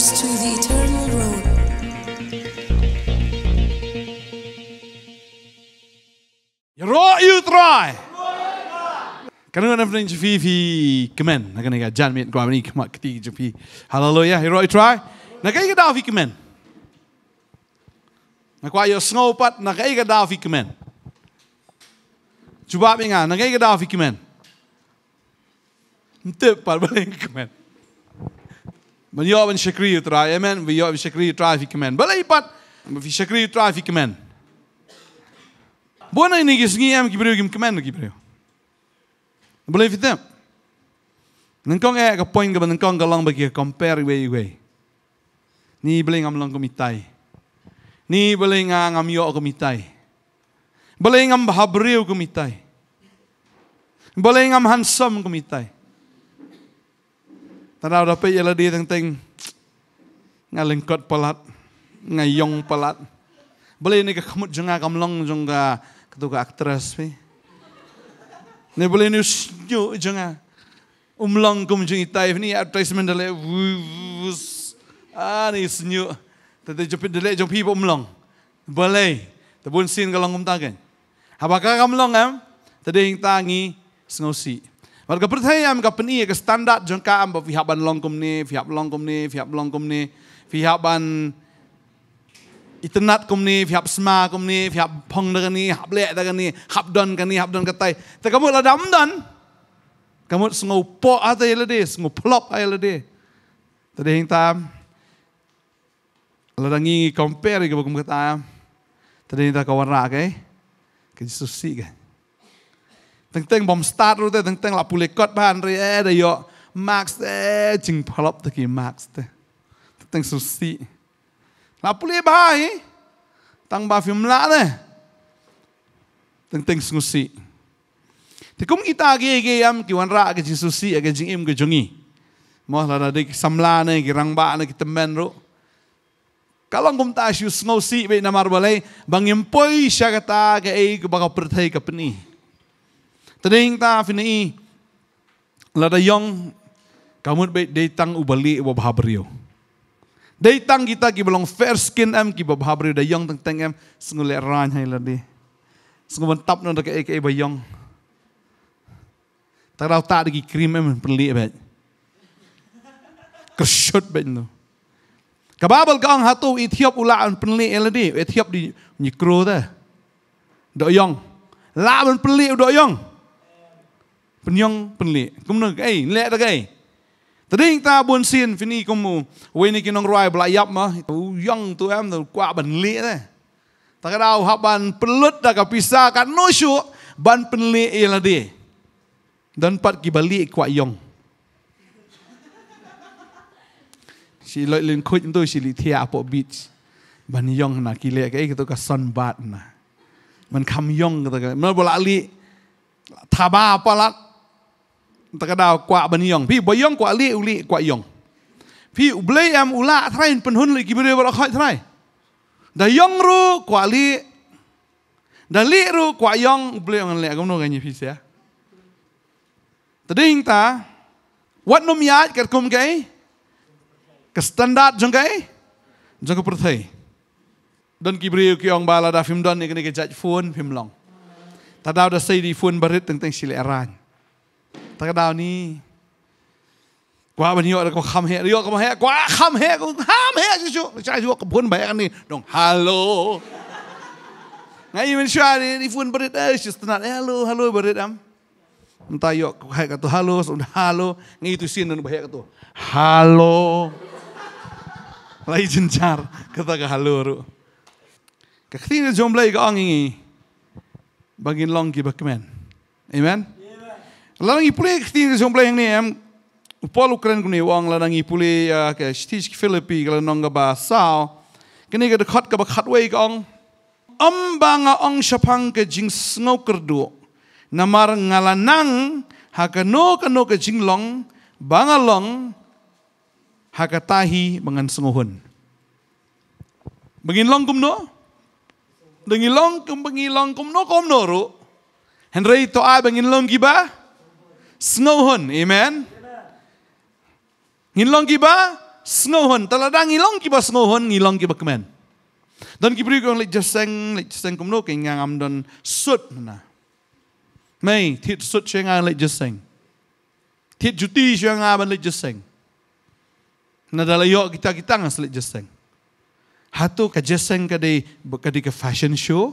us to the eternal road. Roa you try. Kan nhw'n efnyn ti fi fi gymen. Na gan i gael jan mi'n gwaith ni cymat gyda i fi. Hallelujah, hi roi trai. Na gael gyda fi gymen. Na gwaith o snowpat, na gael gyda fi gymen. Jwbap mi nga, na gael gyda fi gymen. Ntip ar balen gymen. Men jag vill inte kriga utra, amen. Vi gör inte kriga utra, vi kommer. Bara i pat, vi ska kriga utra, vi kommer. Bona i nigis eh, ni hem, kibriu, kim kommer, nu kibriu. Bona i fitem. Nen kong är ega poin, gabba, nen kong galang, bagi, kompär, i vei, i vei. Ni bling am lang kumitai. Ni bling ang am yo kumitai. Bling am habriu kumitai. Bling am handsome kumitai. Tanaw dapi yala di teng teng pelat ngayong pelat. Beli ni ke jengah kamlong jengga ketuka aktres pi. Ni beli ni usnyu jengah umlong kum jengi taif ni advertisement dale wus ah ni usnyu. dale jumpi pi umlong. Beli. Tapi bun sin kum tangen. Apakah kamlong em? Tadi ing tangi sengosi. Warga percaya yang kau peni ke standar jangka ambo pihak ban longkum ni, pihak longkum ni, pihak longkum ni, pihak ban itenat kum ni, pihak sema kum ni, pihak pong dengan ni, hab lek dengan ni, hab don kan ni, hab don katai. Tapi kamu lah dam don, kamu sungguh lah po ada yang lede, sungguh pelop ada yang lah lede. Tadi yang tam, lada ngingi compare ke bukan kata, tadi yang tak kawan rak eh, kan. ตึงตึงผมสตาร์ทรู้แต่ตึงตึงหลับปุเลกอดบ้านเรียดเยอะมาร์กส์จึงพลับตะกี้มาร์กส์ตึงตึงสุสีหลับปุเลบ้าตั้งบาฟิมละเนี่ยตึงตึงสุสีที่คุ้มกิตาเกี่ยเกี่ยมกิวันรักกิจสุสีกิจิงอิมกิจงีมอสลาดิกสัมลาเนี่ยกิรังบ้านเนี่ยกิเตมันรู้ Kalau ngum tasius ngau si be namar balai bang empoi syagata ke ei ke baka pertai ke penih. Tering ta fini lada yong kamu be datang ubali ibu bahabrio. Datang kita ki belong fair skin em ki bahabrio da yong teng teng em sungule ran hai lade. Sungule tap nang ke ke ba yong. Tak rau tak lagi krim em perli e be. Kesut be no. Kababal kang hatu Ethiop an perli e elade Ethiop di nyikro ta. Do yong. Lawan penli do yong penyong penli kum nak ai eh, le ta kai tering ta bun sin fini kum we ni kinong roi bla yap ma tu yong tu am tu kwa ban li ta ta ka dau hab ban pelut da ka pisa ka no syu ban penli i la di dan pat ki bali kwa yong si loi lin kuj tu si li thia po beach ban yong na ki le kai ka sun bat na man kam yong ta ka ma bla li ថាបាបលាត់ตะกะดาวกว่าบันยองพี่บอยองกว่าลีอุลีกว่ายองพี่เบลยมอุละทรายเป็นหุ่นเลยกี่เรียบร้อยทรายดายองรู้กว่าลีดาลีรู้กว่ายองเบลยองอะไรก็มโนกันยี่พี่เสียแต่ดิ่งตาวัดนุมยาดกัดคุมไงกัสตันดาดจังไงจังก็ประเทศดันกี่เรียกี่องบาลาดาฟิมดอนนี่ก็นี่ก็จัดฟุนฟิมลองแต่ดาวดาซีดีฟุนบริตตั้งแต่สิเลอรันตะดาวนี้กว่ามันเยอะแล้วก็คำเหยอะก็มาเหยกว่าคำเหยก็ห้ามเหยชิชูใช่ชิวกับพูนใบอันนี้ดงฮัลโหลไงมันช่วยนี่ฟูนบริษัทเอชตนาฮัลโหลฮัลโหลบริษัทมันตายก็ให้กันตัวฮัลโหลสุดฮัลโหลงี้ตุสินนั่นบริษัทตัวฮัลโหลไล่จินจาร์ก็ตะกับฮัลโหลรู้ก็ที่นี่จอมเลยก็อ้างงี้บางินลองกี่บักแมน Amen. Yeah lanang ipule kti ze umble ne am upol ukrain gune wang lanang ipule ya ke shtish filipi kalau nong ba sao kini ga de khat ka ba khat wei gong am bang a ong shapang ke jing sngau kar du ngalanang ha no ka ke jing long bang long ha tahi mangan sngohun bengin long kum no long kum bengin long kumno no ru Henry to ay bengin long gibah Snowhun, Amen. Ngilong kiba snowhun. Talaga ngilong kiba snowhun, ngilong kiba kemen. Dan kiberi kong lik jaseng, lik jaseng kumno, kengang amdon sut mana. May, tit sud siya nga lik jaseng. Tit juti siya nga aban lik jaseng. Nadalayok kita-kita ngas selik jaseng. Hatu ka jaseng kadi, kadi ka fashion show.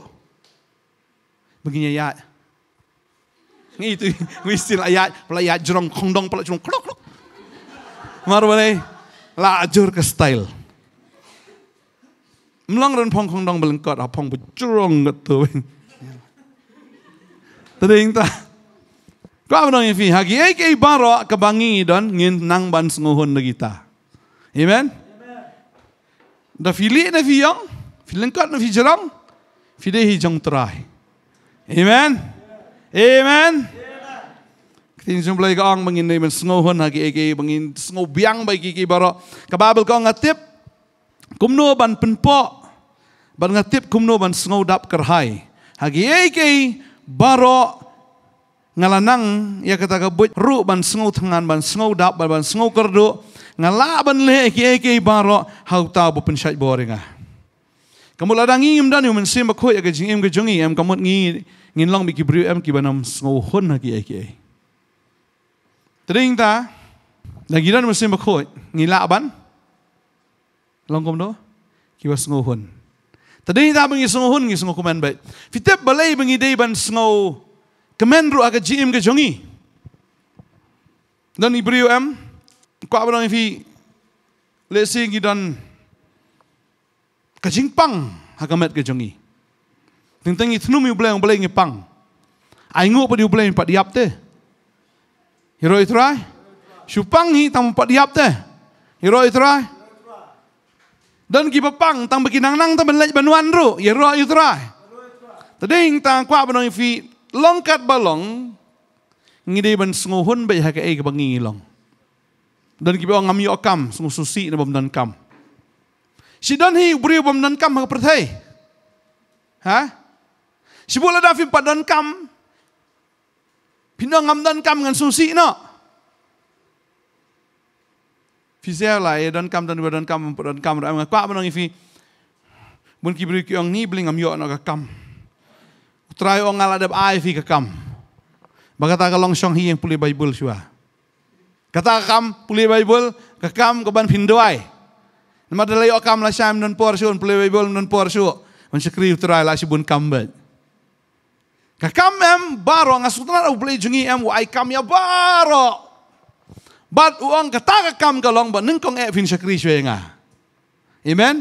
Begini ya, itu mesti layak pelayak jerong kondong pelak jerong klok klok mar boleh lajur ke style melang ren pong kondong belengkot apa ha, pong bujurong gitu tadi ingat kau apa dong ifi hagi ek baro kebangi don ngin nang ban senguhun negita amen da fili na fiyang filengkot na fijerong dehi jong terai amen Amen. Tin jung blai gaang mangin nei men snow hon hagi ege eh, mangin snow biang bai gigi baro. Ka babel ko ngatip. Kum no ban pen po. Ban ngatip kum no ban snow dap ker hai. Hagi ege eh, baro ngalanang ya kata ka but ru ban snow tengan ban snow dap ban ban snow kerdu. Ngala ban le ege ege baro hau ta bu pen syai boringa. ah kamu ladang ingin dan yang mensim aku ya kejeng em kejengi em kamu ngi ngin long biki bri em kibanam ngohon lagi ai ay. tering ta dan giran mensim aku ngi laban long kom do kibas ngohon tadi ta bangi ngohon ngi ngoh komen bai fitep balai bangi dei ban ngo kemen ru aga jing em kejengi dan ibri em kau abang fi lesing ngi dan kajing pang hagamet ke jengi. Tingtang itu nu mubleh mubleh ngi pang. Aingu apa diubleh empat diap teh. Hero itu rai. Supang hi tang empat diap teh. Hero itu rai. Dan kipa pang tang bekinang nang tang belaj banuan ru. Hero itu rai. Tadi ing tang kuah benong fi longkat balong. Ngide ban sungguhun bayi hakai kebangi long. Dan kipa ngamio kam sungguh susi nabam dan kam. Kam. Si don hi bri bom nan kam ha prathai. Ha? Si bula da fi padan kam. Pinong am dan kam ngan susi no. Fi se la e eh, dan kam dan dan kam dan kam ra ngak pa manong fi. Mun ki bri ki ong ni bling am yo no ka kam. Utrai ong ala dab ai fi ka kam. Bagata ka long song hi yang puli bible shua. Kata kam puli bible ka kam ko ban pindoai. Ha? Na madalay o kam la siya mnon porsyon, plewebol mnon porsyon. Man siya kriyo tira la siya bun kambal. Kakam em baro, nga sutra na ublay jungi em, wa ay kam ya baro. Bat uang kataka kam kalong, ba kong e fin siya kriyo nga. Amen?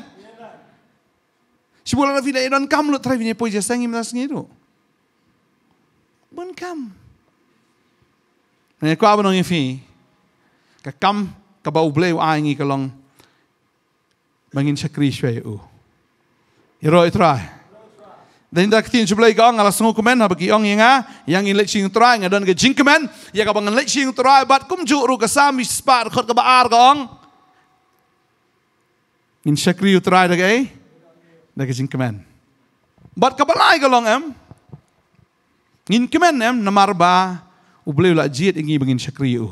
Sibulan na fina iron kam lo, try vinyay po siya sengi mnas lah ngiro. Bun kam. Nanya kwa ba nong yung fi? Kakam, kabaublay wa ay ngi kalong, mangin sa kri shwe u. Iro itrai. Dan dah ketin cuba lagi orang ala sungguh kemen habagi orang yang ha yang ingin lecing terai ngadon ke jing kemen ya ka bangan lecing terai bat kum juru ke sami spar khot ke baar ke orang in syakri u terai dah ke eh dah ke jing kemen bat ke balai ke long em ngin kemen em namar ba u boleh ulak jid ingin bangin syakri u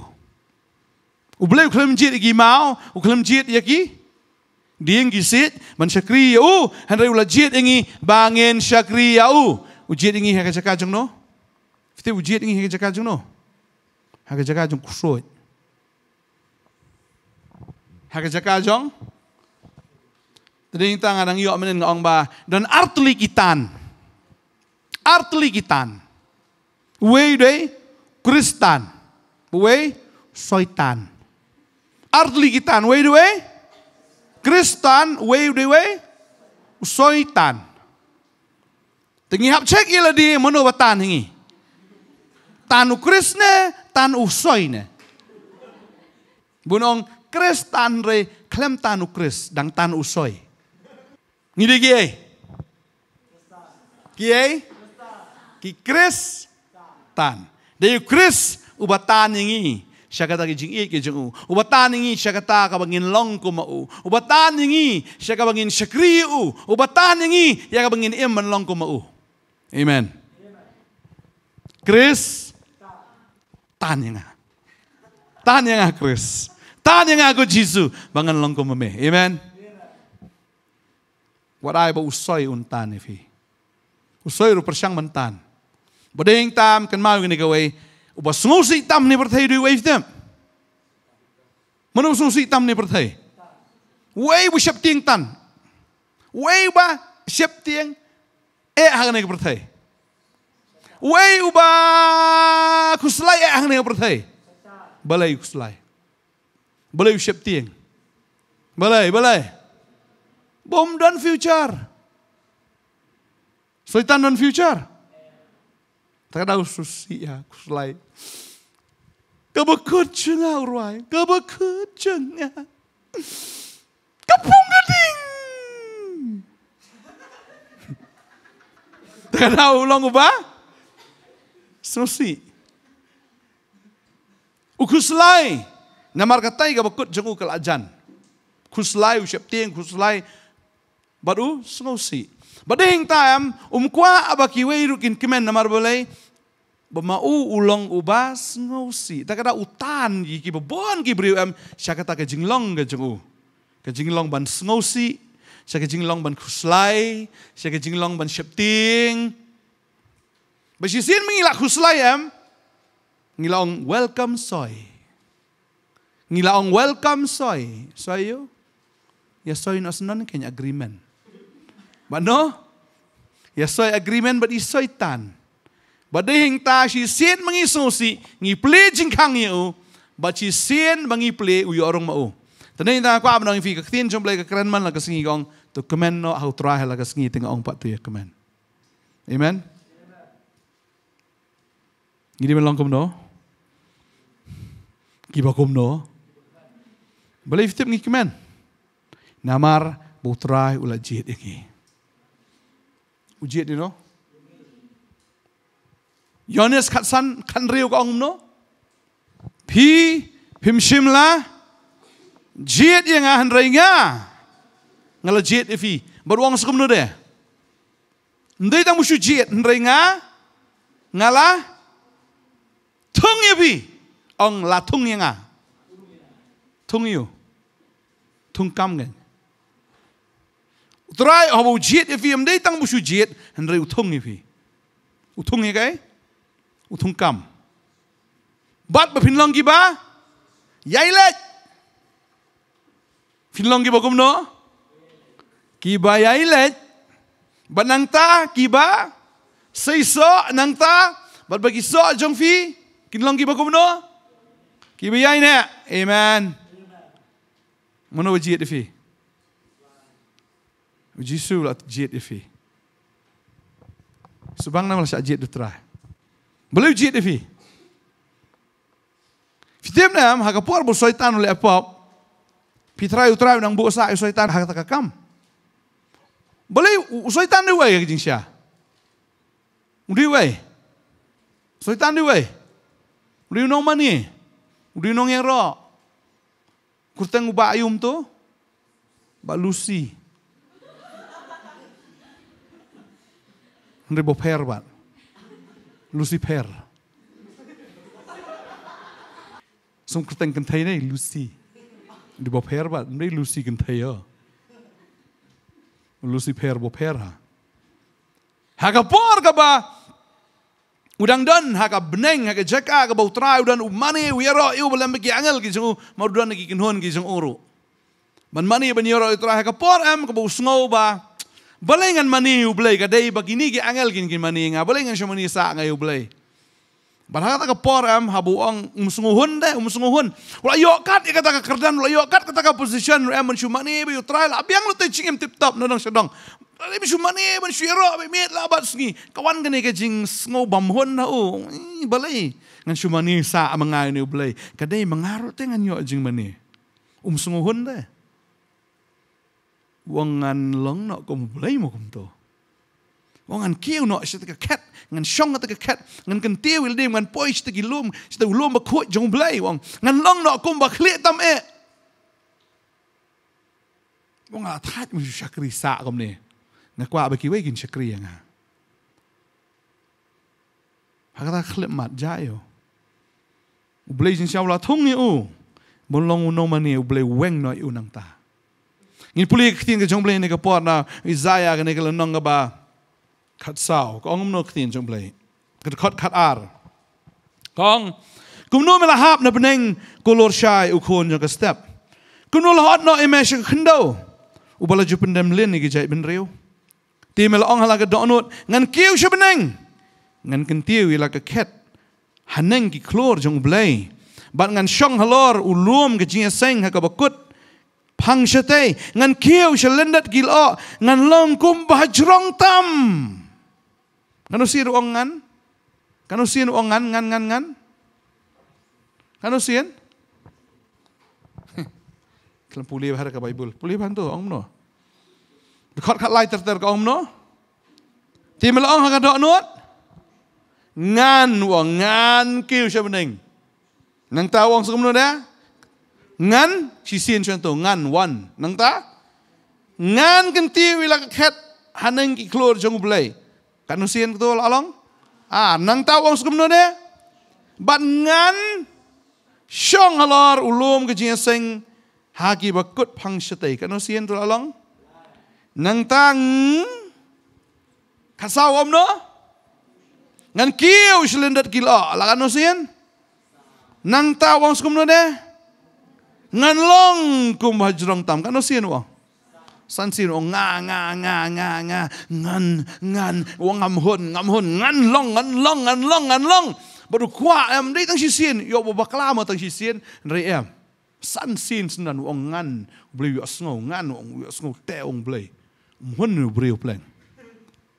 u boleh u klem jid ingin mau u klem jid ya ki ya Dieng gisit man syakri yau hanrai ulah jiet ingi bangin syakri yau ujiet ingi hakaja kajung no fite ujiet ingi hakaja kajung no hakaja kusoi, kusut hakaja kajung Tering tangan ang iyo amin ng ba dan artli kitan artli kitan way day kristan way soitan artli kitan way way Kristan way the way soitan. Tengi hap cek ila di mano batan hingi. Tanu Krisne, tanu ne. Bunong Kristan re klem tanu Kris dang tanu Ngi Ngidi kiye? Kiye? Ki Kris tan. Dayu Kris ubatan hingi siya ka tagi jing iki jing u. Ubata ningi siya ka ta ka bangin long kuma u. Ubata ningi siya ka bangin syakri u. Ubata ningi ya ka bangin iman long kuma u. Amen. Chris? Tanya nga. Ah. Tanya nga ah, Chris. Tanya nga ah ko Jesus. Bangin long kuma me. Amen. What I about usoy untan if Usoy ro persyang mentan. Bodeng tam kan mau gini kawai. Amen. Ubah sungguh si tam ni berthai di wave them. Mana sungguh si tam ni berthai? Wei bu siap tiang tan. Wei ba siap tiang eh hang ni berthai. Wei uba kuslay eh hang ni berthai. Balai kuslay. Balai siap tiang. Balai balai. Bom dan future. Soitan dan future. Terkadang susi ya, kuslai. Kebekut jengah urwai, kebekut jengah. Kepung geding. Terkadang ulang ubah. Susi. Ukuslai. Namar katai kebekut jengu kelajan. kuslay, usyap tiang, kuslai. Baru, sengusi. Badeng time, umkwa abakiwe irukin kemen namar boleh. u ulong ubas ngausi. Tak ada utan gigi bebon ki beri em. kata tak jinglong ke jengu. jinglong ban ngausi. ke jinglong ban kuslai. ke jinglong ban syepting. sin mengilak kuslai em. Ngilaong welcome soy. Ngilaong welcome soy. Soy yo. Ya soy no senon kenya agreement. But no. Ya soy agreement but isoy tan. but they hing ta she sin mangi susi ngi ple jing kang yu but she sin mangi ple u yorong mau tenai ta kwa abnang fi ka tin jom ble ka kran man la ka singi gong to kemen no how try la ka singi tinga ong pat tu ya kemen amen ngi dimen long kum no ki ba kum no Belief tip ngi kemen namar butrai ulajit ngi ujit ni you no know? Yohanes khát săn khăn riêu có ông nó Phi phim shim la Jiet yang ahan rai nga Ngala jiet ifi Baru orang sekum nu deh Ndai tang musu jiet rai nga Ngala Tung ifi Ong la tung yang ah Tung yu Tung kam ngen Trai hau jiet ifi Ndai tang jet jiet Rai utung ifi Utung ya kai utungkam. Bat berfinlong giba, yailet. Finlong giba kumno, giba yailet. Bat nangta giba, seiso nangta, bat bagi so jong fi, kinlong giba kumno, yai ne, Amen. Mana wajib fi? Jisulat jid ifi. Subang nama lah syajid dutrah. Belum jid defi. Fitem na am haga por bo soitan le apo. Pitra utra nang bo sa soitan tak taka kam. Belai soitan ni wai ke jingsia. Udi wai. Soitan ni wai. Udi no mani. Udi no ngero. Kurteng ba ayum tu. Ba Lucy. Ndri bo perban. 루시펠. 숨 그땐 근태네 루시. 근데 뭐 페어바 근데 루시 근태요. 루시 페어 뭐 페어라. 하가 보르가 봐. 우당 던 하가 브냉 하가 제카 하가 보트라 우단 우마니 위에로 이 블람 기 앙을 기 중우 마르던 기 긴혼 기 중우로. 만만이 번이로 이트라 하가 포엠 그보 스노바. Balengan mani ublay ka day bagini gi angel gin gin mani nga balengan sya mani sa ngay ublay. Balaka ta ka poram habu ang umsunguhun da umsunguhun. Wala yokat ka ta ka kerdan wala yokat ka ta ka position re man sya mani bi trial lah. abiang lu teaching him tip top no dong sya dong. Ali bi sya mani man sya ro bi mit la bat sngi kawan gani ka jing sngo bamhun na u balay ngan sya mani sa mga ni ublay. Kaday mangaro te ngan yo jing mani. Umsunguhun da. Umsunguhun da wong ngan leng nak kom blai mo kom to wong ngan kiu nak sita ket ngan shong nak ke ket ngan ken tiu wil dim ngan poi sita gilum sita ulum ba ko jong blai wong ngan leng nak kom ba khle tam e wong ngan thaj mu syakri sa kom ni ngan kwa ba ki wei gin syakri ya ngan Hakata khlep mat jayo. Ublai jin syawla thungi u. Bolong unomani ublai weng no i unang taha ngin puli ek tin ge jong blai ne ga por na isaya ga ne ga nong ga ba khat sao ko ngum no tin jong blai ga khat khat ar kong kum no me la hap na bening ko lor shai u khon jong ga step kum no hot no imagine khndo u bala ju pendem le ne ge jai ben riu ti me la ong hala ga donut ngan kiu shu bening ngan ken ti wi la ga ket haneng ki klor jong blai ban ngan shong halor u luom ge jing e seng ha ga ba kut phang sa ngan kiew sa lendat gil ngan long kumbah jrong tam kano siro ang ngan kano siro ang ngan ngan ngan ngan kano siyan kalau pulih bahar ke Bible pulih bahan tu ang no dekat kat lighter ter ke ang no timel ang haka dok nuat ngan wang ngan kiew sa bening nang tawang sebelum kumno dah ngan si sien chuan tu ngan wan nang ta ngan kenti ti wila ka khet haneng ki klor jong blai kan no sin to along a ah, nang ta wong sukum no ne ngan shong alor ulum ke jin sing ha ki ba kut kan no sin to along nang ta khasaw om no ngan kiu shlendat kilo la kan no sin nang ta wong sukum no ngan long kum hajrong tam kan osin wa san sin o nga nga nga nga nga ngan ngan wa ngam hun ngam hun ngan long ngan long ngan long ngan long baru kwa em dei tang si sin yo bo bakla ma tang si sin re em san sin sinan o ngan bli yo sngo ngan o yo sngo te ong bli um hun nu bri o plan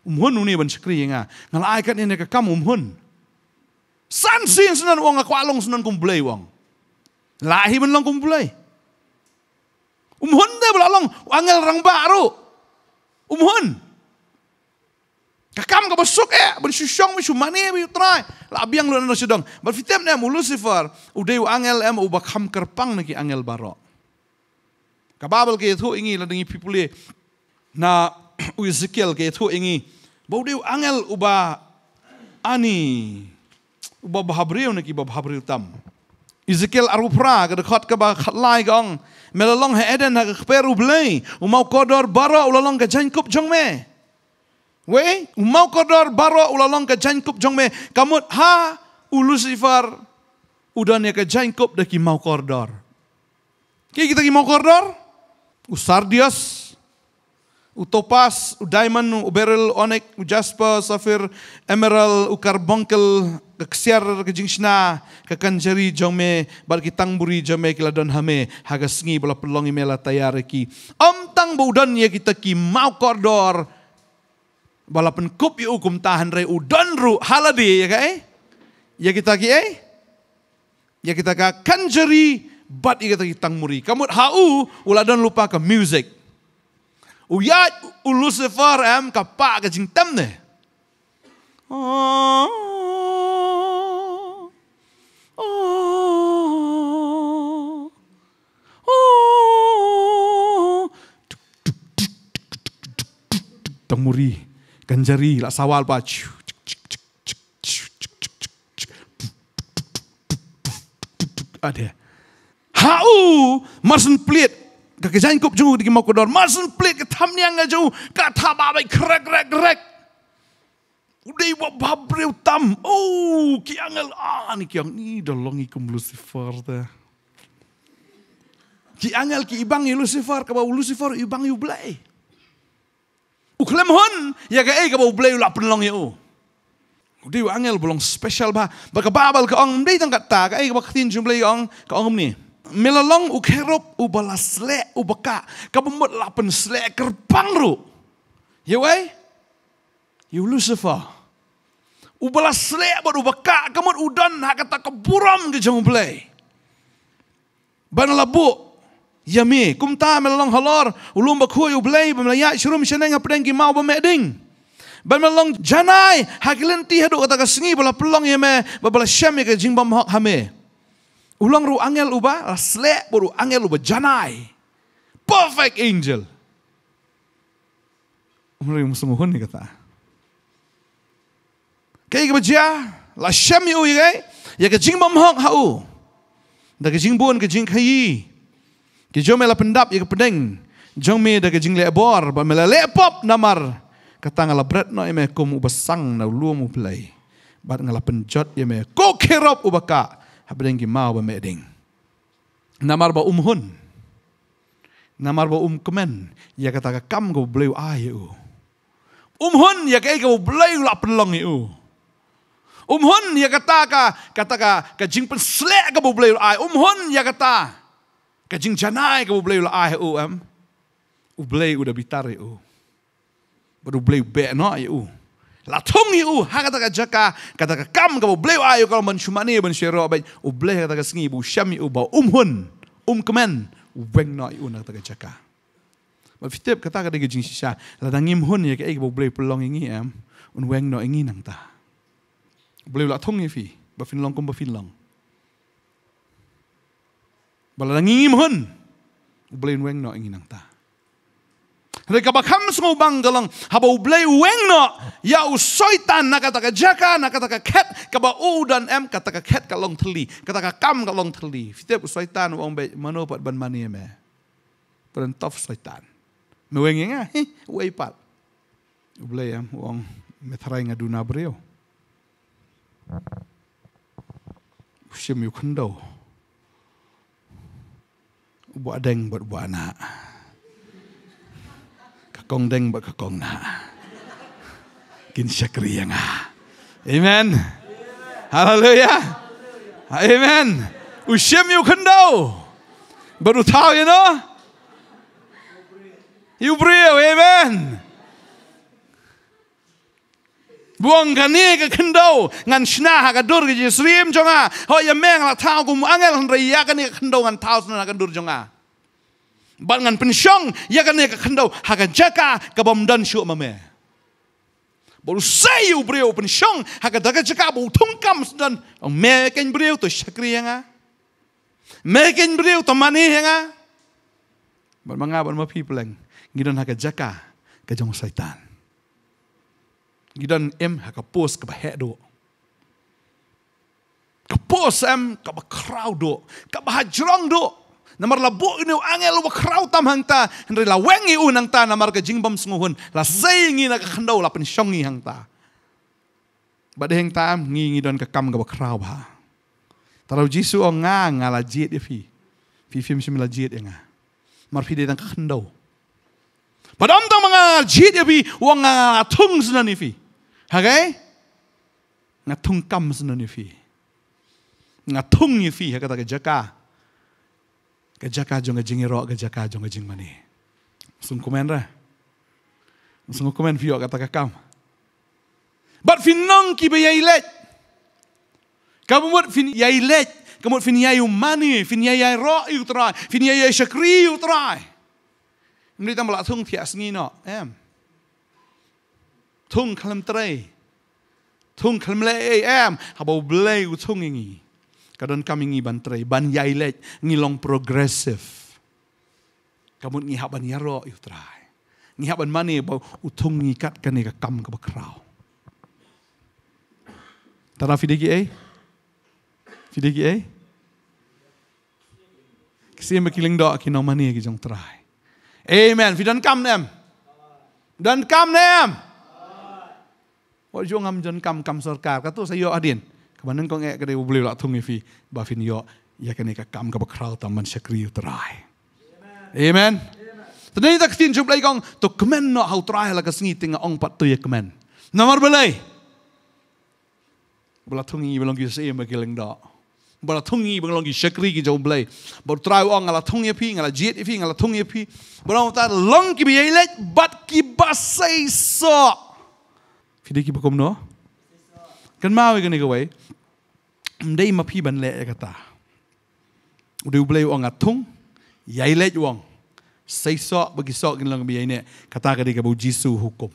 um hun nu ni ban skri nga ngal ai kan ne ka kam um hun san sin sinan o nga kwa long sinan kum bli wang Lahi man lang kumpulay. Umuhon tayo pala lang. Angal rang baro. Umuhon. Kakam ka basuk eh. Ban susyong, ban sumani, ban yutray. Labi ang luna na sidong. Ban fitem na mo Lucifer. Uday u angel em u bakam kerpang na ki angel baro. Kababal kaya ito ingi ladingi pipuli na u Ezekiel kaya ito ingi. Ba uday u angel u ba ani. U ba bahabriyo na ki ba bahabriyo tamo. อิสเกลอารุพรากระดคอดกับขัดลายกองเมลลองเฮเดนหักเปรูเบลยอุมากอดอร์บาร์อุลลองกับจันคุบจงเมเวอุมากอดอร์บาร์อุลลองกับจันคุบจงเมกามุดฮาอุลุซิฟาร์อุดานีกับจันคุบดักิมากอดอร์คีกิตักิมากอดอร์อุสาร์ดิอัสอุโตปัสอุไดมันอุเบริลออนิกอุจัสเปอร์ซาฟิร์เอเมรัลอุคาร์บอนเคิล kaksiar kajingsina kakanjeri jome bal kitang buri jome kiladon hame haga sngi bala pelongi mela tayare ki om tang budon ye kita ki mau kordor bala pen kup yu tahan re udon ru haladi ya kai eh? ya kita ki eh ya kita ka kanjeri bat ye kita kitang muri kamut hau uladon lupa ke music Uyat ulusifar am kapak kajing temne. Oh, temuri ganjari lak sawal pa ada hau masun pelit ke kejain kup jung di makodor masun pelit ke tamnya ngaju ka tababai krek krek krek Udah ibu babre utam. Oh, kiangel. Ah, ni kiang. Ni dolong ikum Lucifer. Ta. ki ibang Lucifer. Kau Lucifer, ibang ibu Uklem hon, ya ke ei eh, kabau blei ulap penolong ya u. Oh. Udi u angel bolong special ba, ba ke babal ke ong blei tangkat ta, ke ei eh, kabau ketin jum blei ong ke ong ni. Melolong u kerop u balas le u beka, kabau mut lapen sle kerpang ru. Ya wei, you ya, Lucifer. U balas sle baru beka, kabau udan hak kata keburam ke jum la bu yami kum ta melong halor ulum ba khoy ublay ba melaya shurum shene nga preng gimau ba meding ba melong janai haglen ti hedu kata ka singi bala pelong yeme ba bala shemi ka jing bam hak hame ulang ru angel uba asle buru angel uba janai perfect angel umri musung hun ni kata kay ke bajia la shemi u ye ya ka jing bam hau da ka jing bon ka ke jom mela pendap ye kepeding. Jom me da jingle e bor ba mela lepop namar. Kata ngala bret no ime kum u besang na lu mu play. Bat ngala penjot ye me ko kerop u baka. Habeding ki mau ba meding. Namar ba umhun. Namar ba umkemen. Ya kata ka kam go blew ai u. Umhun ya ke go blew la penlong u. Umhun ya kata ka kata ka ka jing pen slek ka bo blew ai. Umhun ya kata. Kajing janai kamu boleh ulah ai u am. U boleh udah bitar u. Baru boleh be no ai u. Latung u ha kata ka jaka kata ka kam kamu boleh ai kalau ben sumani ya syero ben u boleh kata ka singi bu syami u ba umhun um kemen weng no u nak kata jaka. Ma fitep kata ka dege sisa ladang im hun ye ke ai boleh pelong ingi am un weng no ingi nang ta. Boleh latung ye fi ba fin long kom ba fin long. บลังงีมหนเบลนเวงนออิงนังตาเรกบักคำสงบังกลังฮับเอาเบลเวงนอยาอุสอยตันนักตะกะจักะนักตะกะแคทกบะอูดันเอ็มกตะกะแคทกะลงทลีกตะกะคำกะลงทลีฟิเตปุสอยตันวองเบมโนปัดบันมานีเมปรันทอฟสอยตันเมเวงยังไงฮิเวยปัดเบลเอ็มวองเมทรายงาดูนาเบรียวชิมอยู่คันเดียว buat deng buat buat anak. Kekong deng buat kekong nak. Kin syakri yang ah. Amen. Haleluya. Amen. Ushim you can know. Baru tahu you know. You breathe. Amen. Amen. วงกันนี้ก็ขึ้นดงานชนะหากันดูกันยิ่สรีมจงอาเฮายแมงละเท้ากูมังเงินระยะกันนี้ขึ้นดงานเท้าสนากันดูจงอาบางงานเป็นช่องยากันนี้ก็ขึ้นดหากันจักกับบอมดันชัวมาแม่บอลเซยูเบรียวเป็นช่องหากันดักจักบูทุ่งคำสนันแม่กันเบรียวตัวชักเรียงอาแม่กันเบรียวตัวมันนี่ยังอาบอลมังอาบอลมาพีเปล่งงี้นั่นหากันจักกับจงสัยตาน gidan em ka pos ka he do ka pos em ka ba crowd do ka ba jrong do namar la bo ni angel wa crowd tam hang ta hendri la wengi unang ta namar ka jingbam sunguhun la saying ina ka khandau la pen songi hang ta ba de hang ta ngi ngi don ka kam ka ba crowd ha tarau jisu o nga nga la jiet e fi fi fim sim la jiet e nga mar fi de dang ka khandau Padam tang mga jit yabi e wang nga tungs na ni fi. Herre, nga thung kam sa nun fi. Nga thung yung fi, ha kata ka jaka. Ka jaka jong ajing iro, ka jaka jong ajing mani. Sung kumen ra. Sung kumen fi, ha kata ka kam. But fin nong ki ba yay let. Kamu mo fin yay let. Kamu fin yay yung mani, fin yay yay ro, yung try. Fin yay yay shakri, yung try. Mereka malah tung tiap sengi no. Em. Yeah. ทุ่งคลำเตยทุ่งคลำเลเอแอมฮับเอาเบลย์กุทุ่งงี้กระดอนคำงี้บันเตยบันยายเล็งี้ลองโปรเกรสซีฟคำุนงี้ฮับบันยารออยู่ตรายงี้ฮับบันมันเนี่ยบ่าวทุ่งงี้กัดกันนี่กับคำกับคราวตาราฟิดิกีเอฟิดิกีเอคือเมื่อกี้ลิงดอกคือน้องมันเนี่ยกิจงตรายเอเมนฟิดันคำเนี่ยดันคำเนี่ย Kok jo ngam jen kam kam sorkar katu saya yo adin. Kemanen kau ek kedai boleh lak tungi fi bafin yo ya kene ka kam ka bakral taman syakri utrai. Amen. Tadi kita kesin jumpa lagi kong tu kemen no hau terai lah kesini tengah ong pat tu ya kemen. Nomor belai. Bela tungi belong kita sih bagi lengdok. Bela tungi belong kita syakri kita jumpa lagi. Bela trai ong ngalah tungi fi ngalah jiet fi ngalah tungi fi. Bela mutar long kibi bat kibasai sok. ဖိဒိကိပကုမနောကန်မာဝေကနေကဝေမဒေမဖိဘန်လေကတာဒူဘလေးအောင်အထုံရိုင်လေယောင်စိဆော့ဘကိဆော့ကင်လောင်ဘိယိနေကတာကဒိကဘူဂျီဆူဟုကုမ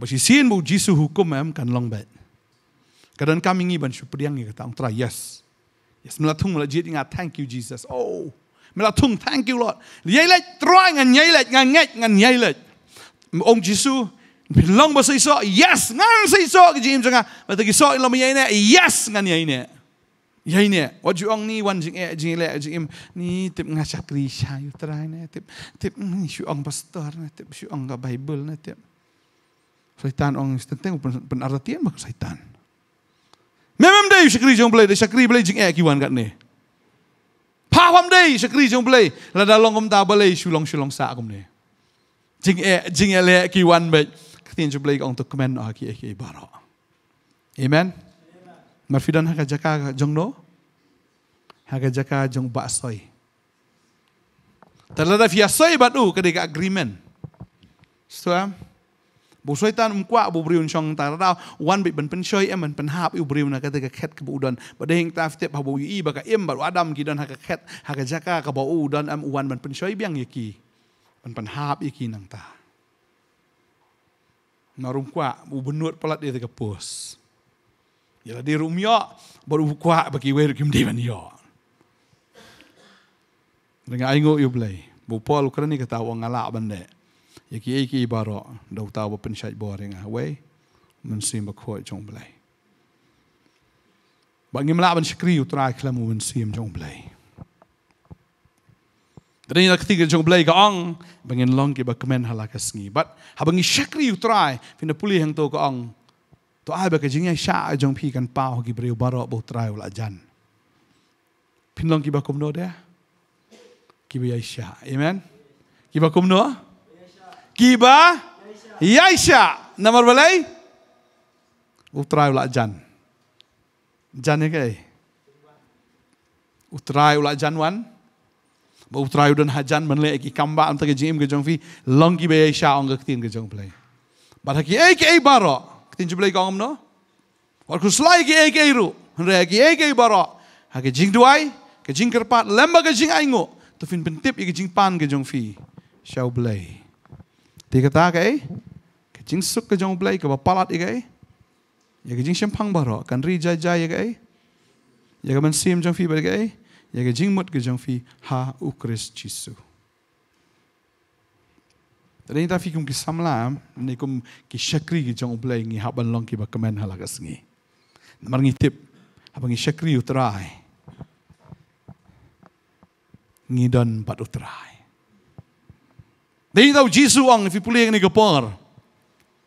ဘရှိစင်ဘူဂျီဆူဟုကုမမ်ကန်လောင်ဘက်ကဒန်ကမင်းဤဘန်ရှုပရီယံကတာအန်ထရာယက်စ်ယက်စ်မလာထုံမလာဂျီတင်ငါသန့်ကူဂျီဆပ်အိုးမလာထုံသန့်ကူလော့ရိုင်လေတရိုင်းငန်ရိုင်လေငန်ငက်ငန်ရိုင်လေအုံဂျီဆူ bilang ba sa iso? Yes! Nga sa iso! James nga, matag iso ilo mo yayin Yes! ngan niya yayin Ya ini, wajib ni wan jing eh jing le jing ni tip ngaca krisha yutrai ne tip tip hmm, shu orang pastor ne tip shu orang bible ne tip. Setan orang istenteng pun pun artian bang setan. Memem deh shakri jong play deh shakri play jing eh kiwan kat ne. Paham deh shakri jong play lada longom tabale shu long shu long sa kom ne. Jing eh jing le kiwan baik kathin ju blake ong to kmen a ki ek ibaro. Amen. Mar fidan haka jaka jong haga jaka jong ba soy. Terlada fia soy batu kade ka agreement. Stuam? Bu soy tan um kwa bu briun chong ta ra wan bi ben pen soy em ben pen hap u briun na kate ka ket ka bu don ba deng ta fte pa bu yi ba ka em ba adam gi don ha ka ket ha jaka ka ba u don am wan ben pen soy biang yi ki ben pen hap yi ki nang ta Narum kuat, ubenut pelat dia terkepus. Yalah dia rumyak, baru kuat bagi wair kim di mania. Dengan ingat you play. Bupa lu kerana ni kita orang ngalak bende. Jadi ya, ki ibarok dah tahu apa pensyat buah dengan wair, mensi mekuat jom play. Bagi melak ben syekri, utara iklamu mensi jom play. Dan yang ketiga, jom beli ke ang, bengen long ke bakmen halak esngi. But, habangi syakri you try, fina pulih yang tau ke ang, tu ay baka jingnya syak jom pi kan pau hagi beri ubaro bau try ulak jan. Pin long ke bakumno dia, kibu ya isya, amen. Kibu kumno, kibu ya isya, nama berbalai, try ulak jan. Jan ni ke? try ulak jan one. Ba utrayu dan hajan menle ki kamba am tege jim ge jongfi long ki be sha ong ge tin ge jong play. ki ei ke ei baro tin ji play gong no. Ba ku slai ki ei ke ru re ki ei ke baro ha ke jing duai ke jing ker lemba ke jing aingu, tufin pentip, pen jing pan ke jong fi shau play. Ti ka ta ke ke jing suk ke jong play ke ba palat ke ei ya ke jing shem baro kan ri jai jai ke ei ye ya ke men sim jong fi jeg jeg mod ge jong fi ha u krist chisu der en der fik kun samla ne kum ge shakri ge jong blai ngi ha long ki ba kemen hala ga sngi namar ngi tip abang ge shakri utrai ngi don pat utrai dei tau jisu ang fi puli ngi ge por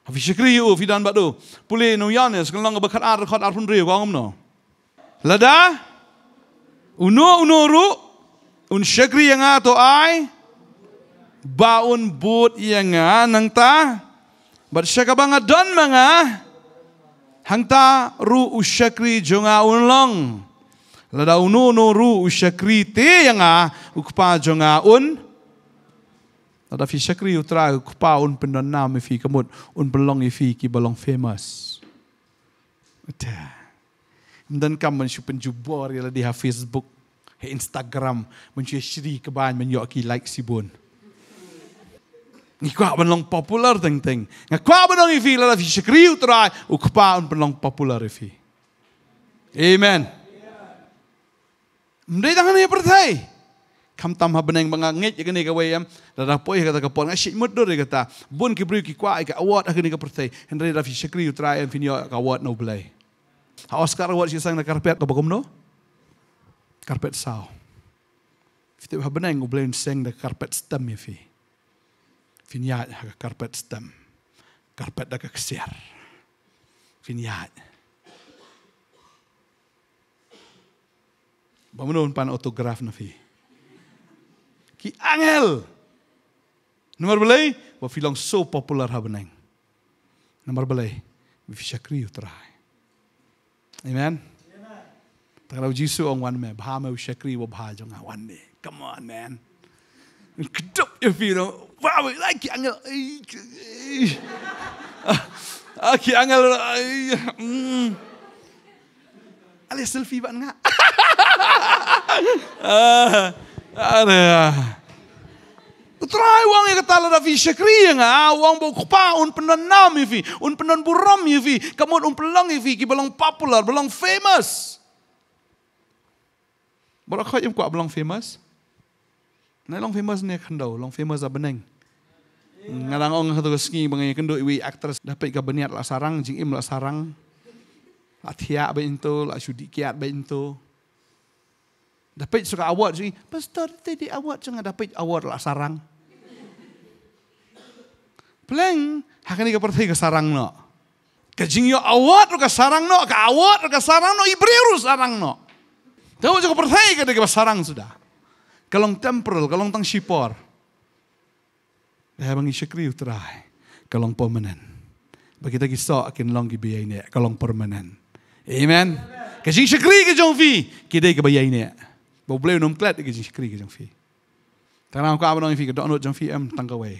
Vi shakri u fi dan badu. Pulih nu yanes ya, kelang bekar ar khat ar pun ri gong no. Lada? Uno unuru un syagri yang ato ai baun but yang nang ta bar syaka banga don manga hang ta ru usyakri jonga unlong lada uno unuru usyakri te yang a ukpa jonga un lada fi syakri utra ukpa un pendana mi fi kemut un belong fi ki belong famous dan kam mensyu penjubor ialah di ha Facebook, di Instagram, mensyu syri keban menyok like si bon. Ngikwa benong popular teng teng. Ngikwa benong ifi lala fi syukri utrai ukpa un benong popular ifi. Amen. Mereka tangan ni pertai. Kam tam ha beneng banga ngit ye kene gawe yam. Dada poe kata kapon ngai syik mudur kata. Bun ki bru ki kwa ai ka awat ha kene ka pertai. Hendri lafi syukri utrai en finyo ka awat no play. Oscar awak sisang na karpet ko bagumno. Karpet sao. Fitu ha beneng ublen seng da karpet stem ye fi. Finyat ha karpet stem. Karpet da ka kser. Finyat. Bamunun pan autograph na fi. Ki angel. Nomor belai, wa filong so popular ha beneng. Nomor belai, wi fi syakri utrai. Amen. ตกเราจีสูองวันแม่บ้าไม่เอาเชครีว่าบ้าจังวันนี้ Come on man กระดุบอย่าฟีนะว้าวไลค์ขี้อังเกลขี้อังเกลอะไรเซลฟี่บ้างงะอะไรอ่ะ Trai wang yang kata lada fi syekri ya, ah wang bau kupa un penan nam yifi ya un penan buram yifi ya kemud un pelang yifi ya kita belang popular belang famous. Berapa yang kuat belang famous? Nai long famous ni kan dau long famous apa neng? Ngalang ong satu kesini bangai kendo iwi aktor dapat gabeniat lah sarang jing im lah sarang. Atiak bentuk, lah, lah sudikiat bentuk. Dapat suka award sih. Pastor tadi award cuma dapat award lah sarang. Pleng, hak ini seperti ke sarang no. Kajing yo award ke sarang no, ke award ke sarang no, ibriru sarang no. Tahu juga percaya ke dekat sarang sudah. Kalong temporal, kalong tang sipor. Eh bang isyakri utrai. Kalong permanen. Begitu kita akan long kibiyainya, kalong permanen. Amen. Kajing isyakri ke jongfi, kita ke bayainya bo blew nhw'n gled i gysyn sgrig ysyn ffi. Dyna nhw'n gwaf yn o'n ffigur, dyna nhw'n ffi ym tanga wei.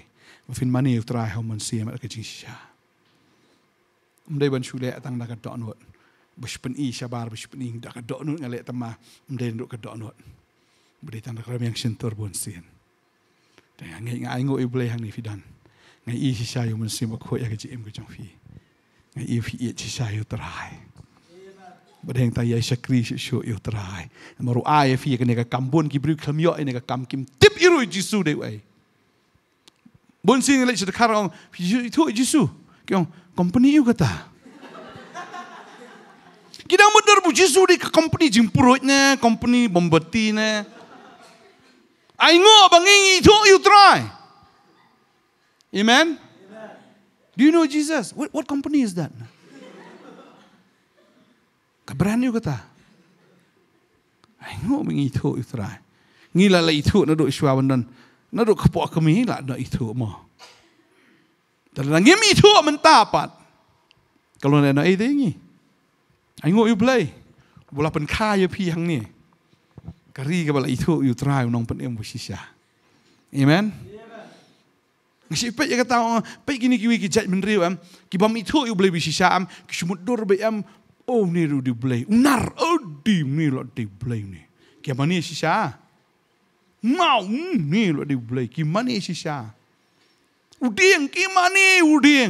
Mae ffyn mani yw drai hwn mwyn sy'n ymwneud gysyn sia. Ymdeib yn siwle a tanga gyda dyna nhw'n. Bwys pyn i sia bar, bwys pyn i gyda gyda dyna nhw'n ngalit yma. Ymdeib yn rwy'n gyda dyna nhw'n. Bwyd i tanga gyda mi'n sy'n. Dyna nhw'n ngai ngai ngwy yw blei hang ni ffidan. Ngai i sia yw mwyn sy'n mwyn sy'n mwyn sy'n mwyn sy'n mwyn sy'n mwyn sy'n mwyn sy'n mwyn sy'n mwyn bereng ta yai sakri si shu yu trai maru ai kambun ki bru kham yo nega kam tip de wei bun sing le chit karong tu jisu kyong company yu kata kita mudar bu jisu di company jimpurut ne company bombati amen do you know jesus what what company is that Keberani juga tak? Ayuh mengitu itu lah. Ngila lah itu nado isua bandan. Nado kepo kami lah nado itu mah. Tapi lagi itu mentapat. Kalau nak nado itu ni, ayuh ibu lay. Bola penkaya piang ni. Kari kepala itu utra unang penem bersisa. Amen. Ngasi pe ya kata oh, pe gini kiwi ki jaj menriu am ki bam itu yu bleh bisi sya am ki sumut dur be am Oh ni lu oh, di blame. Unar odi ni lu di blame ni. Ke mana si sa? Mau hmm, ni lu di blame. Ke mana si sa? Udien ke mana udien?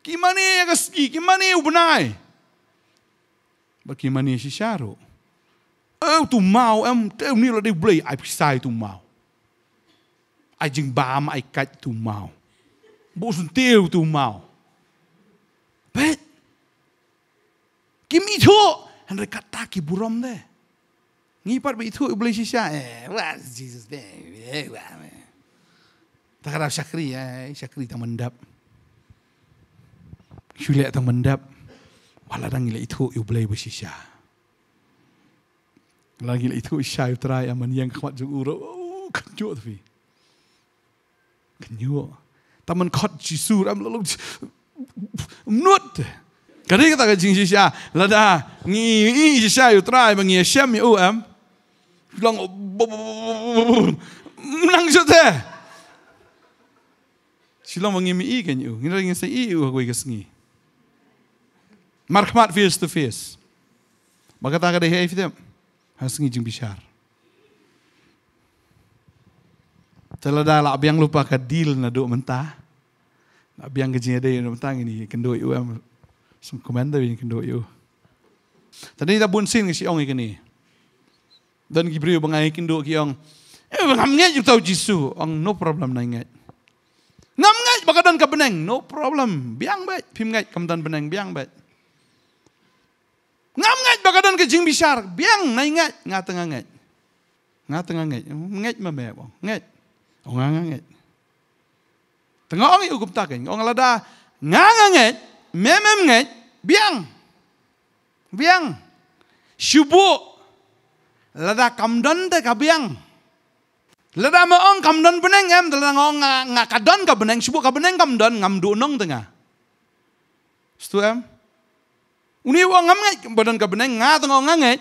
Ke mana agaski? Ke mana ubnai? Bagaimana si syaro? Eh tu mau em tu ni lu di blame. Ai pisai tu mau. Ai jing bam ai kat tu mau. Bosun tu mau. Bet kim itu hendak kata ki buram de ni par be itu iblis si sya eh wah jesus de eh wah tak ada syakri eh syakri tak mendap syule tak mendap waladang ile itu iblis si sya lagi itu sya utra yang menyang khwat jung uro oh, kanjo tu kanjo tamen kot jisur am lalu nut ကရိကတကချင်းရှိရှာလဒါငီဤရှာယူထရိုင်မငီရှက်မြူအမ်လောင်ဘဘဘနန်းကျတဲ့ရှီလောင်မငီမီကညူငီရငီစဤဦးကွေကစငီမာခမတ်ဖီစတူဖီစမကတာကရေဟေဖီဒမ်ဟာစငီဂျင်ဘီရှာတလဒါလာဘຽງလူပါကဒီလ်နဒုမန်တာဘຽງကဂျင်းဒေယနမတန်ငီကန်ဒိုယူအမ် Som commander vi kan do you. Tadi kita bunsin ke si ong ikan ni. Dan Gibril bangai ikan do ki ong. Eh bangam ngai juk tau jisu. Ong no problem na ngai. Ngam ngai baka dan ka beneng. No problem. Biang bet. Pim ngai kam dan beneng. Biang bet. Ngam ngai baka dan ke jing bisar. Biang na ngai. Nga tengah ngai. Nga tengah ngai. Ngai ma me. Ngai. Ong nga ngai. Tengah ong ikum takin. Ong lada. Nga ngai. Memem ngai biang. Biang. Shubu. Lada kamdon te ka biang. Lada maong kamdon beneng em. Lada ngong ngakadon ka beneng. Shubu ka beneng kamdon. Ngamdu unong tengah. Setu em. Uni wa ngam ngai. Badan ka beneng. Nga tengah ngang ngai.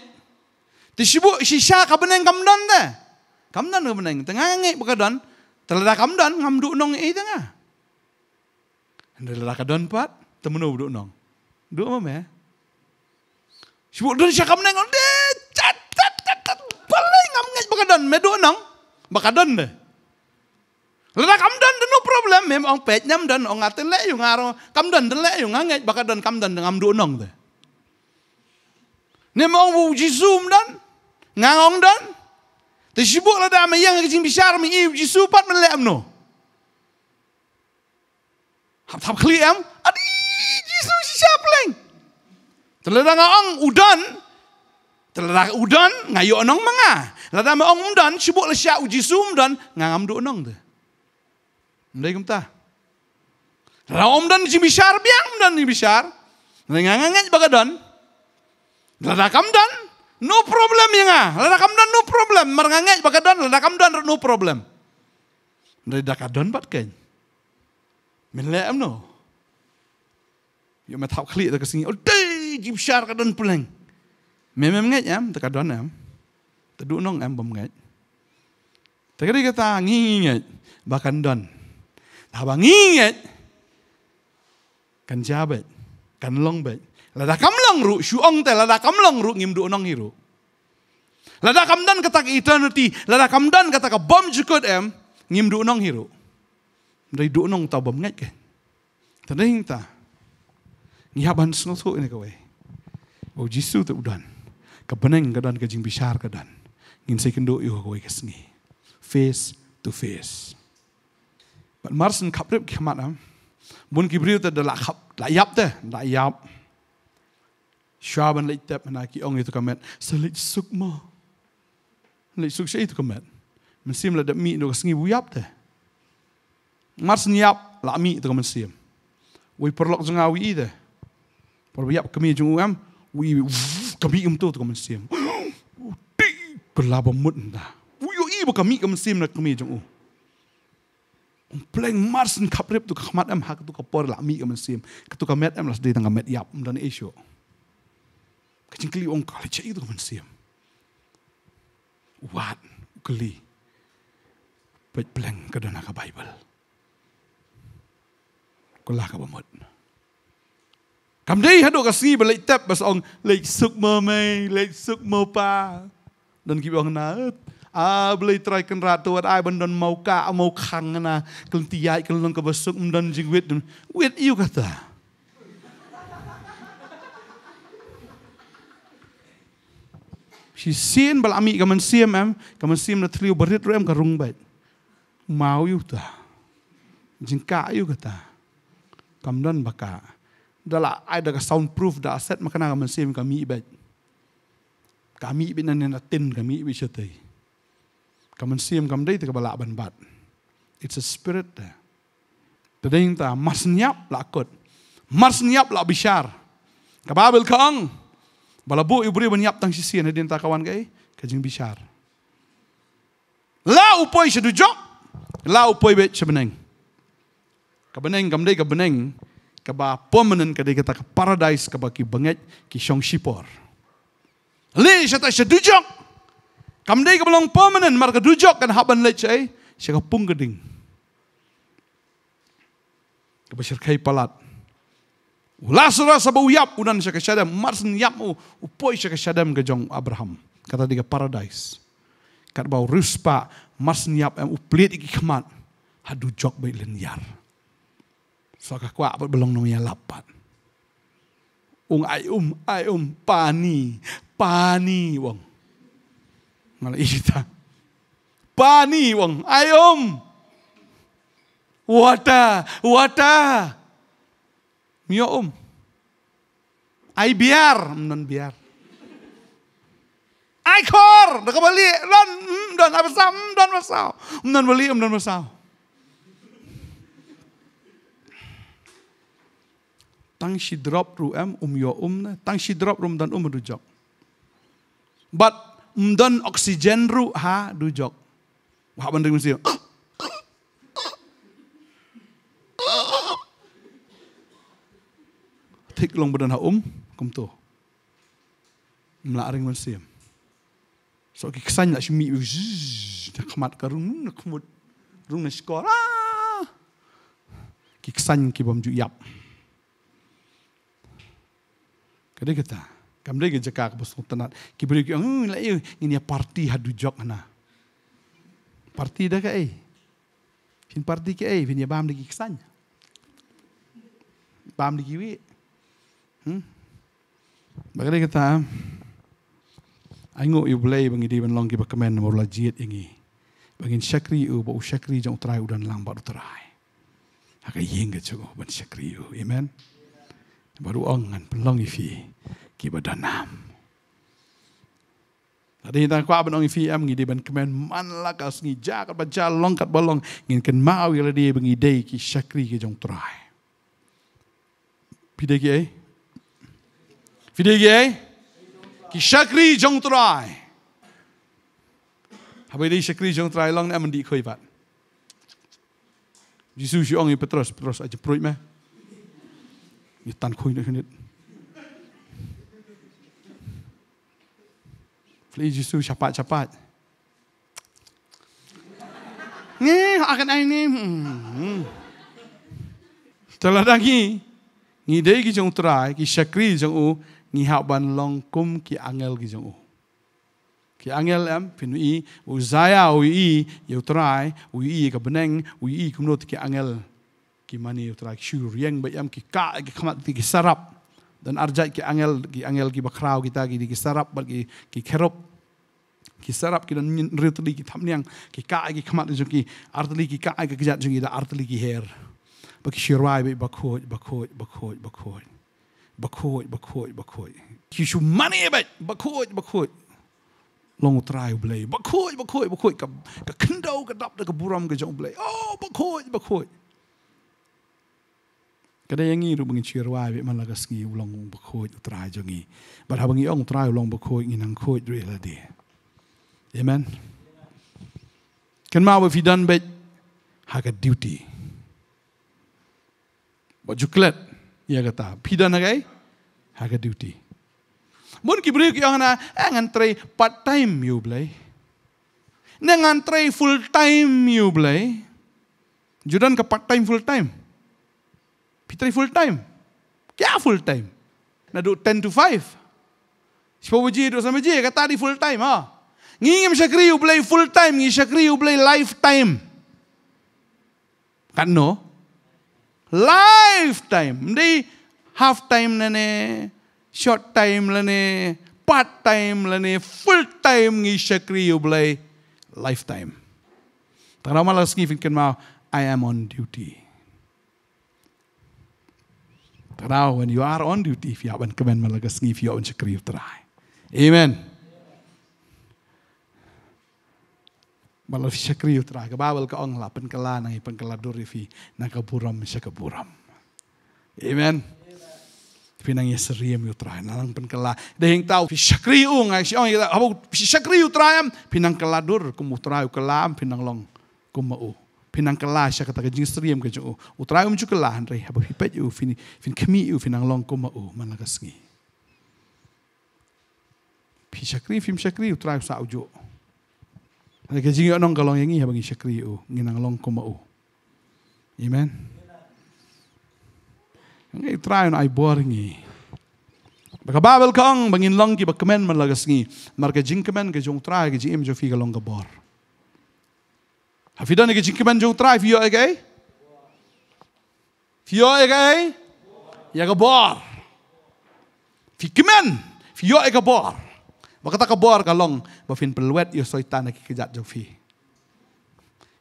Di shubu shisha ka beneng kamdon te. Kamdon ka beneng. Tengah ngai bukadon. Telada kamdon. Ngamdu unong i tengah. Dan lelaka don pat, temenu buduk nong. Duduk mama eh. Sibuk dun syakam nang de cat cat cat cat. Balai ngam ngai bakadan me do nang. Bakadan de. Lada kam dan de no problem me ong pet nyam dan ong atin le yu ngaro. Kam dan de le yu ngang ngai bakadan kam dan ngam do nang de. Ne mong wu zoom dan ngang ong dan. Te sibuk lada me yang ngi bisar me yu ji supat me le amno. Hap hap kli em. Adi siapa lain. Terledang ang udan, terledang udan, ngayu onong menga. Ladang ang udan, sibuk lesia lah uji sum dan ngangam du onong tu. Mereka kumta. Ladang om dan jimi syar, biang udan jimi syar. Ladang ngangangat bagadon. Ladang kam dan, no problem ya nga. Ladang kam dan, no problem. Merengangat bagadon, ladang kam dan, no problem. Mereka dakadon patken. Menlek amno. Mereka yo met hak klik ke sini oh dei jip syar ka don pleng memem ngai am ta don am tedu nong am bom ngai ta kada kata nging bakan don ta lah, ba nging kan jabet kan long bet lada kam long ru syu te lada kam long ru ngim du nong hiru lada kam dan kata ke eternity lada kam dan kata ke bom jukut am ngim du nong hiru dari du nong ta bom ngai ke tenang ta, ta. Ngiaban snotho ini kawe. O oh, Jisu tu udan. Kebeneng kadan kejing bisar kadan. ingin saya kendo iho kawe kesengi. Face to face. But marsen kaprip kemat na. Mun kibriu tu da la kap. La yap Shaban leitep menaki ki itu kamet. Sa leit suk mo. Leit suk itu kamet. Men sim la da mi no kesengi bu yap ta. Marsen yap la mi itu kamen sim. Wui perlok jengawi ide. ide. Pada biar kami yang cengukam, kan? wui, kami tu tukang mesin. Tik, berlaba mut entah. Wui, wui, nak kami yang cengukam. mars ni kaprip tu kahmat hak tu kapor lah mik emen sim ketuk lah sedih tengah yap dan esok kencing kli ong kali cai tu emen sim wat kli pleng kedana bible kelah ke ำได้ฮัดดกัสีเป็นเลตับบัสองเลยสุกเมไม่เลยสุกเมปาดันกิบองนาอาบลิตรายกันราตัวได้บันดันเมากะเมาคังนะกันตียายกันลงกับสุกมดันจิงเวดเวดอิวกะตาชีเซียนบลามีกับมันเซียมแอมกับมันเซียมนะทริวบริตรเรมกับรุงเบ็ดเมาอยู่ตาจิงกะอยู่กะตากำดันบากา dah lah ada ke soundproof dah set makan agam sim kami ibet kami ibet nanti nak tin kami ibet cetai kami sim kami dah itu kebalak ban bat it's a spirit there tadi yang tak mas nyap lakut mas nyap lak bishar kababil kang balabu ibu nyap tang sisi nanti nak kawan gay kajing bishar lah upoi sedujok lah upoi bet sebeneng kebeneng kamdei kebeneng ka ba permanent kita ke paradise ka ba ki benget ki shong shipor le sha ta dujok kam dei belong permanent mar ka dujok kan haban le che eh? sha ka pung geding ka ba kai palat ulas rasa ba uyap unan sha ka shadam mar sen yap u oh, upoi sha ke shadam ka jong abraham kata dia paradise kat bau ruspa mas niap em eh, uplit iki kemat hadu jok bai lenyar. yar Saka kwa apa belum nung ya, lapan. Ung ayum ayum pani pani wong. Malah ita. Iya, pani wong ayum. Wata wata. Mio um. Ay biar non biar. Ay kor, dah kembali don mm, don apa sah mm, don masau. Non beli non mm, don masau. tang si drop ru em um yo um na tang si drop rum dan um du but um dan oksigen ru ha du wah ban dengan siap tik long badan ha um kum tu melaring ban so ki kesan nak shimi tak kemat karung nak kemut rung na skor ah! ki kesan ki bom ju yap Kada kita. Kam lagi jaka ke bos tenat. Ki beri kyo hmm, lah, ya. ngin la ini parti hadu jok ana. Parti dah ke ai. Pin parti ke ai, pin ya bam lagi kesannya. Bam lagi wi. Hmm. Bagai kita. Aingo i blai bangi di long ki bakmen mor la jiet ingi. Bangin syakri u bo syakri jang utrai udan lambat utrai. Hakai yingga cego ban syakri Amen baru angan pelang ifi ki badanam tadi ta kwa ban ifi am ngi diban kemen man la kas ngi ja ka baca longkat bolong ngin ken mawi le di bengi dei ki syakri ki jong trai pide ki ai pide ki ki syakri jong trai habai dei syakri jong trai long ne am di khoi bat Jesus yo ngi petros petros aja proi meh mit dann kann ich nicht. Vielleicht ist chapat, chapat. Nee, akan ai ni. Hmm, hmm. Telah lagi. Ni dei ki jong trai, ki syakri jong u, ni hak ban longkum ki angel ki jong u. Ki angel am pinu i, u zaya u i, yo trai, u i ka beneng, u i kumnot ki angel ki mani utra lah, ki shu rieng ba yam ki ka ki khamat ti ki sarap dan arjai ki angel ki angel ki bakrau kita ki di ki sarap ba ki ki kherop ki sarap ki dan ritli ki thamniang ki ka ki khamat jo ki artli ki ka ki jat jo ki da artli ki her ba ki shirwai ba bakhoj bakhoj bakhoj bakhoj bakhoj bakhoj bakhoj ki shu mani ba bakhoj bakhoj long try blay bakhoj bakhoj bakhoj ka ka khndau ka dap da ka buram ka jo blay oh bakhoj bakhoj ก็ได้ยังงี้รูบางชีอวาเวมันละก็สกีลองบุโคดตรายจงงี้บัดหาบังงี้อ่องตรายลองบุโคลงี้นังโคดด้วยละเดียเอเมนกันมาว่าฟิดันเบจฮากัดิวตี้บจุกเล็ดยังกตาฟิดันอะไรฮากัดิวตี้บุนกิบริกยองนะเอ็งันเตรยารัทไทม์อยู่เบลยเนงันเตรยฟูลไทม์อยู่เบลยจุดันกับรัทไทม์ฟูลไทม์ Kita ni full time. Kita full time. Nak duduk 10 to 5. Sepuluh je duduk sama je. Kata ni full time. Ha? Ngingim syakri, you play full time. Ngingim syakri, you play lifetime. Kan no? Lifetime. Ini half time lah ni. Short time lah ni. Part time lah ni. Full time ngingim syakri, you play lifetime. Tak ramah lah significant mau. I am on duty. Trouw when you are on duty, via een kwen melkens niet via onze kreef draai. Amen. Malafisha kriyo tra, kabawal ka ongla, pangkala ng ipangkala durifi, na buram, siya kaburam. Amen. Pinang yasariyam yu tra, na lang pangkala. Dahing tau, fisha kriyo oh, nga, si ong yata, habo, fisha kriyo tra yam, pinang kaladur, kumutra yu kalam, pinang long, kumau. Oh pinang kelas ya kata ke jing stream ke jing utrai um juga lah andre habu hipet u fin fin kemi u finang ang long koma u oh, mana kasngi pi syakri fim syakri utrai sa ujo ada ke jing onong kalong yang ini, apa syakri oh, u oh. nginang long koma u amen ngi utrai un ai boring ngi babel kong, bangin longki ki, bakkemen man lagas ngi. Marga jing kemen, gajung trai, gajing jofi galong gabor. bor. Har vi da ikke tænkt, man jo drej fire ikke af? Fire ikke af? Jeg kan bor. fi man? Fire ikke bor. Hvad kan der kan bor galong? Hvad fin pelvet i så i tanne kjat jo fi.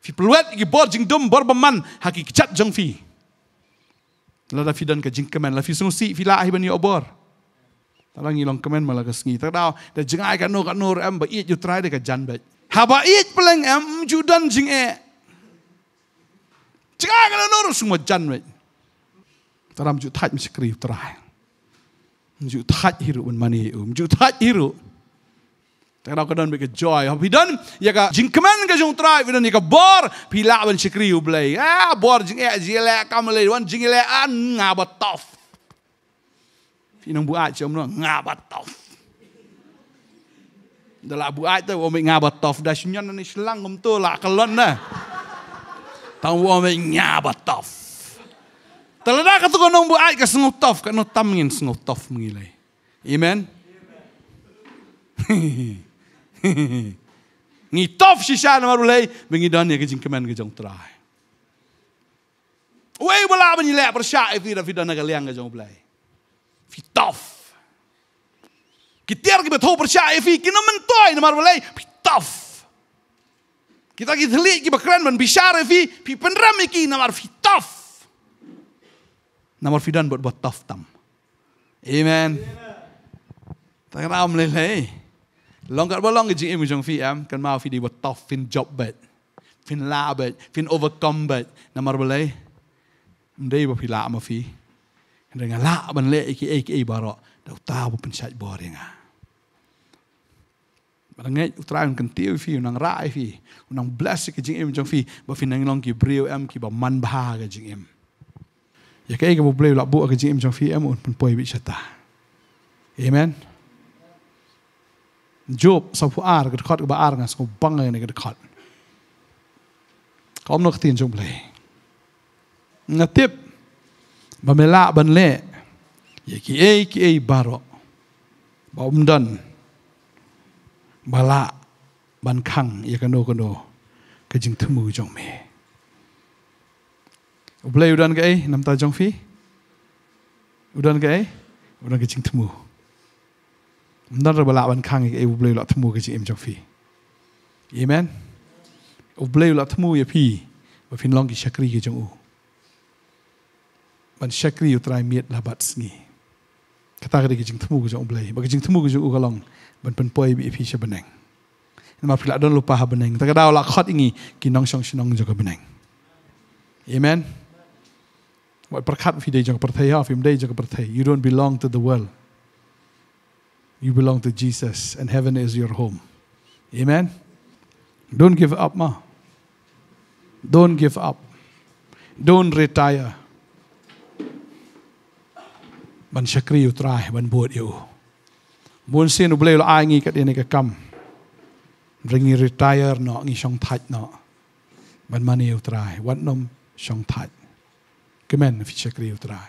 Fi pelvet i bor jing dum bor beman har kan kjat jo fi. Lada fi dan kan jing man. Lada fi sungsi fi lah ibani obor. Tak lagi long kemen malah kesini. Tak dah. Dah jengai kan nur kan nur em. Baik jutrai dekat janbet. Habaik peleng em judan jing e. Cengang kena nur semua jan wek. Teram ju tak mesti kerip terai. Ju tak hiru pun mani um. Ju tak hiru. Tak nak kena mereka joy. Habi dan ya ka jing kemen ke jung terai. Habi dan ya ka bor. Pilak ben sikri u belai. Ah bor jing e jile kamele. Wan jing ile an ngabat tof. Pinang buat jom nuang ngabat tof. Dah lah buat tu, omik ngabat tof. Dah senyum ni selang, om tu lah kelon dah. Tang bu omik ngabat tof. Telah dah kata kau buat ayat ke sengu tof. Kau nak tamingin sengu tof mengilai. Amen. Ngi tof si syah nama rulai. Bingi dan ya kejing kemen kejong terai. Wei bala menyelak persyak. Fida fida naga liang kejong belai. Fitof. Fitof. Kita harus kita tahu percaya fi e. kita mentoi nama eh? balai pitaf. Kita kita teli kita keren dan bicara fi fi e. penram iki nama fitaf. Nama fidan buat buat taf tam. Amen. Tak kena am lele. Eh? Longkat bolong je imu jong fi am eh? kan mau fi di buat taf fin job bet. Fin labet, fin overcome bet. Nama balai. Mereka bila am fi. Dengan lah, benar lek, ikik, ikik, ikik, barok. ដល់តាវពិនឆាច់បរៀងបងឯងឧត្រាងកន្ទាវវិញនឹងរ៉ៃវិញនឹង bless គេជាងអ៊ីមចុងវិញបើវិញនឹងឡងគីប្រៀវអមគីបមន្បាគេជាងអ៊ីមយកឯងមកប្រៀវលបគេជាងអ៊ីមចុងវិញអមអូនពុយវិជាតាអេមែនជូបសពអារកខតបអារងស្គបងឯងកខតកុំនោះទីនជុំលេណាទីបបមេឡាបនលេ yaki ei ki ei baro ba umdan bala ban khang ye kano kano ke jing thumu jong me ublai udan ke ei namta jong fi udan ke ei udan ke jing thumu umdan ra bala ban khang ke ei ublai la thumu ke jing em jong fi amen ublai la thumu ye fi ba fin long ki shakri ke jong u ban shakri utrai miet la bat sni katar de gijing temu gijing oblei bagi gijing temu gijing ugalong ban pan poi bi ifi beneng ni ma pila don lupa ha beneng ta kadau la khot ingi kinong song sinong jo beneng amen wa perkat fi de jo pertai ha fi de perthai. you don't belong to the world you belong to jesus and heaven is your home amen don't give up ma don't give up don't retire บันชักรีอยู่ตรายบันบวดอยู่บุญสิ่งอุเบลอายงี้ก็เดนกกรรมริงีรีทายเนาะงี้ช่องทัดเนาะบันมานีอยู่ตรายวันนมช่องทัดก็แม่นฟิชักรีอยู่ตราย